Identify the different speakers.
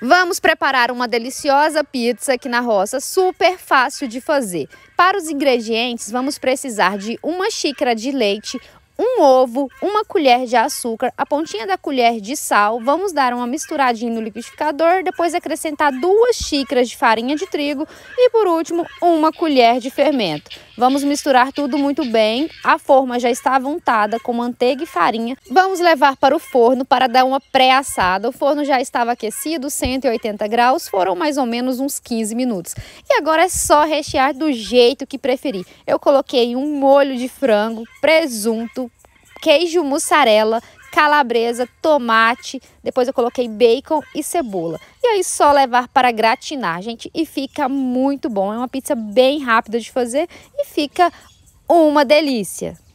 Speaker 1: Vamos preparar uma deliciosa pizza aqui na roça, super fácil de fazer. Para os ingredientes, vamos precisar de uma xícara de leite, um ovo, uma colher de açúcar, a pontinha da colher de sal. Vamos dar uma misturadinha no liquidificador, depois acrescentar duas xícaras de farinha de trigo e por último, uma colher de fermento. Vamos misturar tudo muito bem. A forma já estava untada com manteiga e farinha. Vamos levar para o forno para dar uma pré-assada. O forno já estava aquecido, 180 graus, foram mais ou menos uns 15 minutos. E agora é só rechear do jeito que preferir. Eu coloquei um molho de frango, presunto, queijo mussarela, calabresa, tomate, depois eu coloquei bacon e cebola. E aí só levar para gratinar, gente, e fica muito bom. É uma pizza bem rápida de fazer e fica uma delícia.